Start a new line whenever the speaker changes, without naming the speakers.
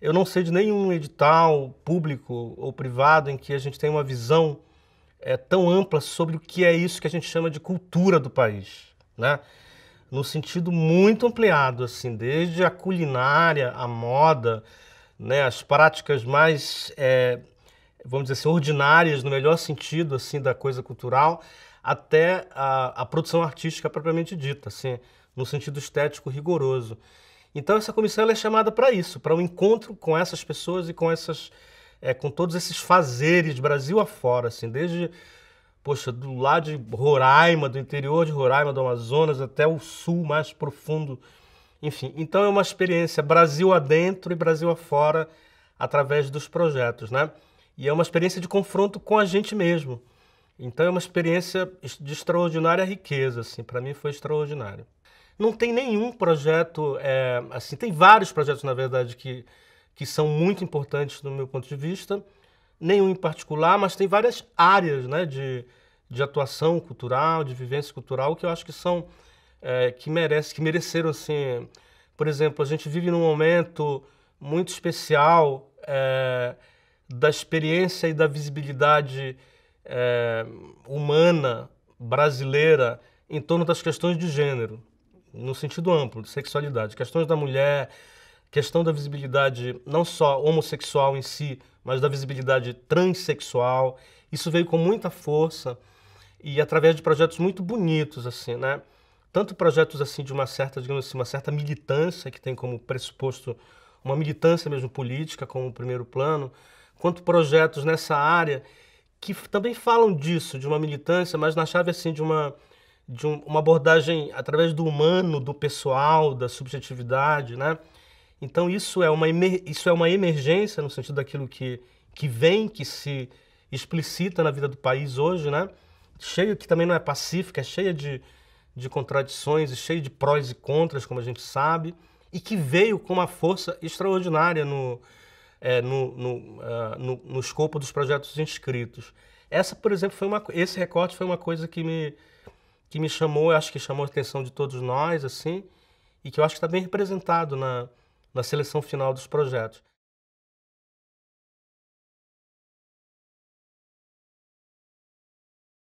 Eu não sei de nenhum edital público ou privado em que a gente tenha uma visão é, tão ampla sobre o que é isso que a gente chama de cultura do país, né? No sentido muito ampliado, assim, desde a culinária, a moda, né, as práticas mais, é, vamos dizer assim, ordinárias, no melhor sentido, assim, da coisa cultural, até a, a produção artística propriamente dita, assim, no sentido estético rigoroso. Então essa comissão é chamada para isso, para um encontro com essas pessoas e com essas, é, com todos esses fazeres Brasil afora, assim, desde poxa, do lado de Roraima, do interior de Roraima, do Amazonas, até o sul mais profundo. Enfim, então é uma experiência Brasil adentro e Brasil afora através dos projetos, né? E é uma experiência de confronto com a gente mesmo. Então é uma experiência de extraordinária riqueza, assim, para mim foi extraordinário. Não tem nenhum projeto, é, assim, tem vários projetos, na verdade, que, que são muito importantes do meu ponto de vista, nenhum em particular, mas tem várias áreas, né, de, de atuação cultural, de vivência cultural, que eu acho que são, é, que merece, que mereceram, assim, por exemplo, a gente vive num momento muito especial é, da experiência e da visibilidade é, humana brasileira em torno das questões de gênero, no sentido amplo, de sexualidade, questões da mulher, questão da visibilidade não só homossexual em si, mas da visibilidade transexual. Isso veio com muita força e através de projetos muito bonitos assim, né? Tanto projetos assim de uma certa, digamos assim, uma certa militância que tem como pressuposto uma militância mesmo política como primeiro plano, quanto projetos nessa área que também falam disso, de uma militância, mas na chave assim de uma de um, uma abordagem através do humano, do pessoal, da subjetividade, né? Então isso é uma isso é uma emergência no sentido daquilo que que vem, que se explicita na vida do país hoje, né? Cheio que também não é pacífica, é cheia de de contradições e cheio de prós e contras, como a gente sabe, e que veio com uma força extraordinária no é, no, no, uh, no, no, escopo dos projetos inscritos. Essa, por exemplo, foi uma, esse recorte foi uma coisa que me, que me chamou, acho que chamou a atenção de todos nós, assim, e que eu acho que está bem representado na, na seleção final dos projetos.